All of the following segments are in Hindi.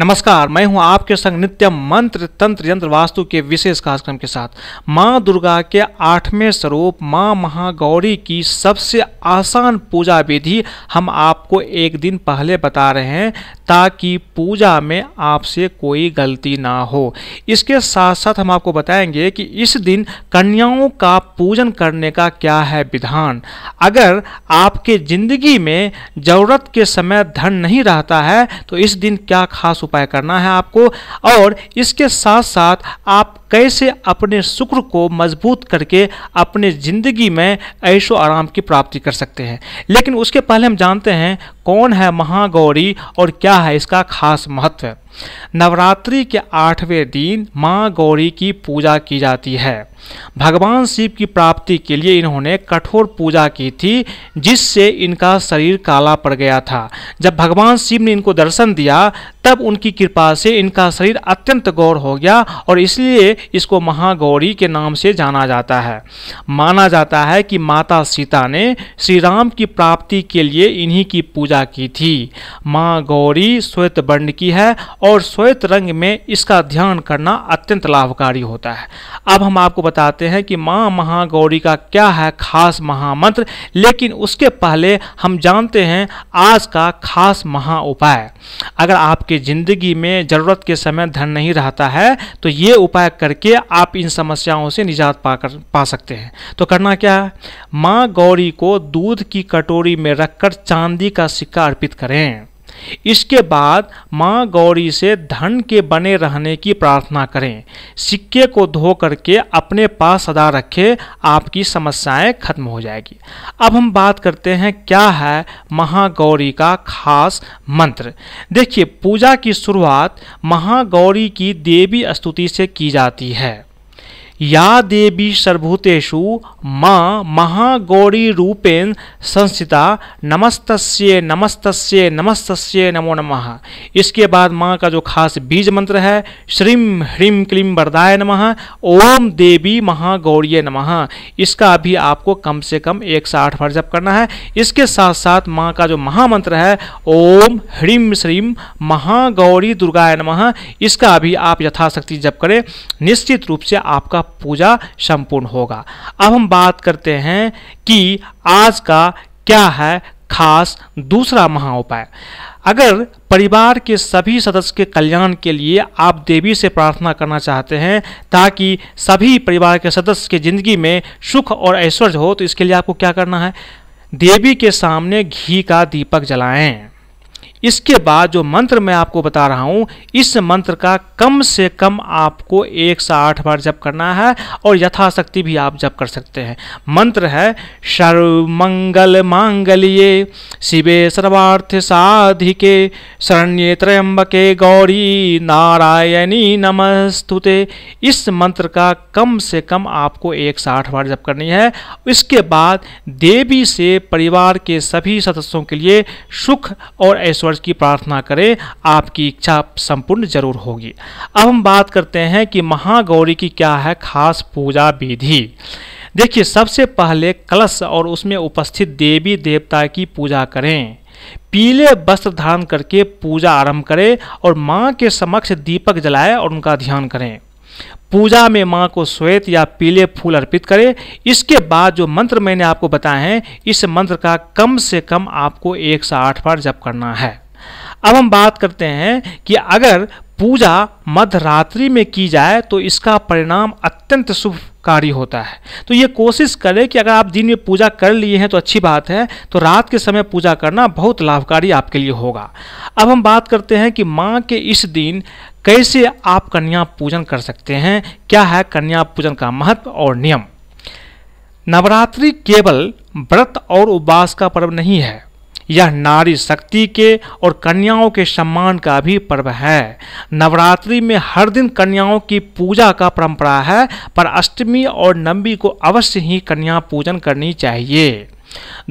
नमस्कार मैं हूं आपके संग नित्य मंत्र तंत्र यंत्र वास्तु के विशेष कार्यक्रम के साथ मां दुर्गा के आठवें स्वरूप मां महागौरी की सबसे आसान पूजा विधि हम आपको एक दिन पहले बता रहे हैं ताकि पूजा में आपसे कोई गलती ना हो इसके साथ साथ हम आपको बताएंगे कि इस दिन कन्याओं का पूजन करने का क्या है विधान अगर आपके जिंदगी में ज़रूरत के समय धन नहीं रहता है तो इस दिन क्या खास उपाय करना है आपको और इसके साथ साथ आप कैसे अपने शुक्र को मजबूत करके अपने ज़िंदगी में ऐशो आराम की प्राप्ति कर सकते हैं लेकिन उसके पहले हम जानते हैं कौन है महागौरी और क्या है इसका खास महत्व नवरात्रि के आठवें दिन माँ गौरी की पूजा की जाती है भगवान शिव की प्राप्ति के लिए इन्होंने कठोर पूजा की थी जिससे इनका शरीर काला पड़ गया था जब भगवान शिव ने इनको दर्शन दिया तब उनकी कृपा से इनका शरीर अत्यंत गौर हो गया और इसलिए इसको महागौरी के नाम से जाना जाता है माना जाता है कि माता सीता ने श्री राम की प्राप्ति के लिए इन्हीं की पूजा की थी माँ गौरी श्वेत वर्ण की है और श्वेत रंग में इसका ध्यान करना अत्यंत लाभकारी होता है अब हम आपको बता बताते हैं कि माँ महागौरी का क्या है खास महामंत्र लेकिन उसके पहले हम जानते हैं आज का खास महा उपाय अगर आपके ज़िंदगी में ज़रूरत के समय धन नहीं रहता है तो ये उपाय करके आप इन समस्याओं से निजात पा पा सकते हैं तो करना क्या है माँ गौरी को दूध की कटोरी में रखकर चांदी का सिक्का अर्पित करें इसके बाद माँ गौरी से धन के बने रहने की प्रार्थना करें सिक्के को धो करके अपने पास सदा रखें आपकी समस्याएं खत्म हो जाएगी अब हम बात करते हैं क्या है महागौरी का खास मंत्र देखिए पूजा की शुरुआत महागौरी की देवी स्तुति से की जाती है या देवी सर्वभूतेषु माँ महागौरी रूपेण संस्थिता नमस्तस्य नमस्तस्य नमस्तस्य नमो नमः इसके बाद माँ का जो खास बीज मंत्र है श्रीम ह्रीम क्लीम वरदाय नमः ओम देवी महागौरी नमः इसका अभी आपको कम से कम एक सौ आठ बार जप करना है इसके साथ साथ माँ का जो महामंत्र है ओम ह्रीम श्रीम महागौरी दुर्गाय नमः इसका अभी आप यथाशक्ति जप करें निश्चित रूप से आपका पूजा संपूर्ण होगा अब हम बात करते हैं कि आज का क्या है खास दूसरा महा उपाय अगर परिवार के सभी सदस्य के कल्याण के लिए आप देवी से प्रार्थना करना चाहते हैं ताकि सभी परिवार के सदस्य की जिंदगी में सुख और ऐश्वर्य हो तो इसके लिए आपको क्या करना है देवी के सामने घी का दीपक जलाएं इसके बाद जो मंत्र मैं आपको बता रहा हूँ इस मंत्र का कम से कम आपको एक से आठ बार जप करना है और यथाशक्ति भी आप जप कर सकते हैं मंत्र है सर्वमंगल मांगल्ये शिवे सर्वार्थ साधिके शरण्य त्रयम्बके गौरी नारायणी नमस्तुते इस मंत्र का कम से कम आपको एक से आठ बार जप करनी है इसके बाद देवी से परिवार के सभी सदस्यों के लिए सुख और ऐश्वर्य ईश्वर की प्रार्थना करें आपकी इच्छा संपूर्ण जरूर होगी अब हम बात करते हैं कि महागौरी की क्या है खास पूजा विधि देखिए सबसे पहले कलश और उसमें उपस्थित देवी देवता की पूजा करें पीले वस्त्र धारण करके पूजा आरंभ करें और माँ के समक्ष दीपक जलाएं और उनका ध्यान करें पूजा में माँ को श्वेत या पीले फूल अर्पित करें इसके बाद जो मंत्र मैंने आपको बताए हैं इस मंत्र का कम से कम आपको एक से आठ बार जप करना है अब हम बात करते हैं कि अगर पूजा मध्यरात्रि में की जाए तो इसका परिणाम अत्यंत शुभकारी होता है तो ये कोशिश करें कि अगर आप दिन में पूजा कर लिए हैं तो अच्छी बात है तो रात के समय पूजा करना बहुत लाभकारी आपके लिए होगा अब हम बात करते हैं कि माँ के इस दिन कैसे आप कन्या पूजन कर सकते हैं क्या है कन्या पूजन का महत्व और नियम नवरात्रि केवल व्रत और उपवास का पर्व नहीं है यह नारी शक्ति के और कन्याओं के सम्मान का भी पर्व है नवरात्रि में हर दिन कन्याओं की पूजा का परंपरा है पर अष्टमी और नवमी को अवश्य ही कन्या पूजन करनी चाहिए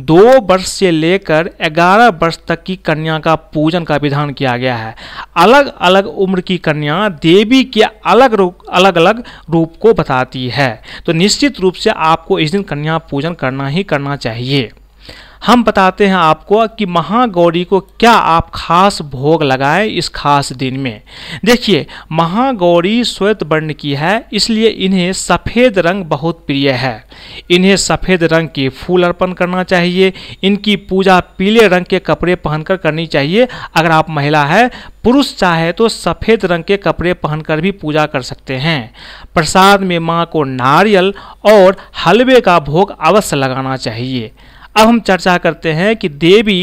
दो वर्ष से लेकर ग्यारह वर्ष तक की कन्या का पूजन का विधान किया गया है अलग अलग उम्र की कन्या देवी के अलग रूप अलग अलग रूप को बताती है तो निश्चित रूप से आपको इस दिन कन्या पूजन करना ही करना चाहिए हम बताते हैं आपको कि महागौरी को क्या आप खास भोग लगाएं इस खास दिन में देखिए महागौरी श्वेत वर्ण की है इसलिए इन्हें सफ़ेद रंग बहुत प्रिय है इन्हें सफ़ेद रंग के फूल अर्पण करना चाहिए इनकी पूजा पीले रंग के कपड़े पहनकर करनी चाहिए अगर आप महिला है पुरुष चाहे तो सफ़ेद रंग के कपड़े पहनकर भी पूजा कर सकते हैं प्रसाद में माँ को नारियल और हलवे का भोग अवश्य लगाना चाहिए अब हम चर्चा करते हैं कि देवी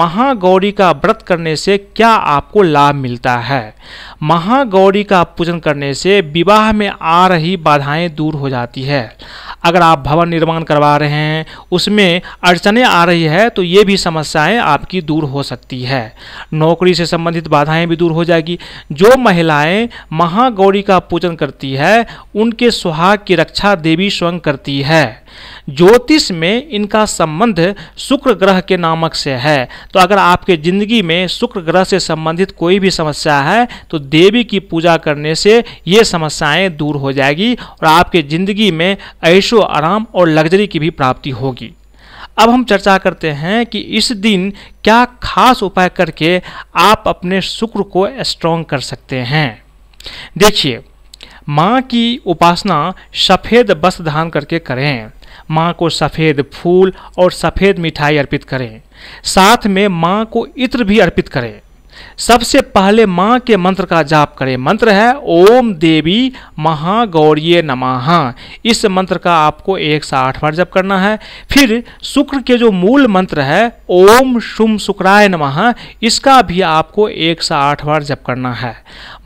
महागौरी का व्रत करने से क्या आपको लाभ मिलता है महागौरी का पूजन करने से विवाह में आ रही बाधाएं दूर हो जाती है अगर आप भवन निर्माण करवा रहे हैं उसमें अड़चने आ रही है तो ये भी समस्याएं आपकी दूर हो सकती है नौकरी से संबंधित बाधाएं भी दूर हो जाएगी जो महिलाएं महागौरी का पूजन करती है उनके सुहाग की रक्षा देवी स्वयं करती है ज्योतिष में इनका संबंध शुक्र ग्रह के नामक से है तो अगर आपके ज़िंदगी में शुक्र ग्रह से संबंधित कोई भी समस्या है तो देवी की पूजा करने से ये समस्याएं दूर हो जाएगी और आपके ज़िंदगी में ऐशो आराम और लग्जरी की भी प्राप्ति होगी अब हम चर्चा करते हैं कि इस दिन क्या खास उपाय करके आप अपने शुक्र को स्ट्रॉन्ग कर सकते हैं देखिए माँ की उपासना सफ़ेद वस्त्र धारण करके करें माँ को सफ़ेद फूल और सफ़ेद मिठाई अर्पित करें साथ में माँ को इत्र भी अर्पित करें सबसे पहले माँ के मंत्र का जाप करें मंत्र है ओम देवी महागौरीय नमः इस मंत्र का आपको एक सौ आठ बार जप करना है फिर शुक्र के जो मूल मंत्र है ओम शुम शुक्राय नमः इसका भी आपको एक सौ आठ बार जप करना है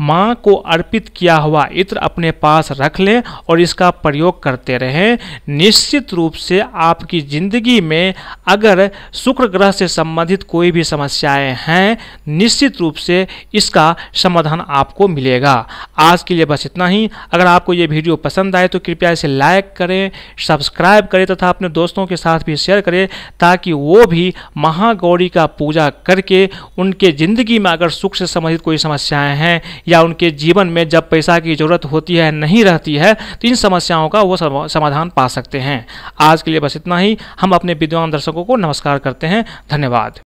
माँ को अर्पित किया हुआ इत्र अपने पास रख लें और इसका प्रयोग करते रहें निश्चित रूप से आपकी ज़िंदगी में अगर शुक्र ग्रह से संबंधित कोई भी समस्याएं हैं निश्चित निश्चित रूप से इसका समाधान आपको मिलेगा आज के लिए बस इतना ही अगर आपको ये वीडियो पसंद आए तो कृपया इसे लाइक करें सब्सक्राइब करें तथा अपने दोस्तों के साथ भी शेयर करें ताकि वो भी महागौरी का पूजा करके उनके ज़िंदगी में अगर सुख से संबंधित कोई समस्याएँ हैं या उनके जीवन में जब पैसा की ज़रूरत होती है नहीं रहती है तो इन समस्याओं का वो समाधान पा सकते हैं आज के लिए बस इतना ही हम अपने विद्वान दर्शकों को नमस्कार करते हैं धन्यवाद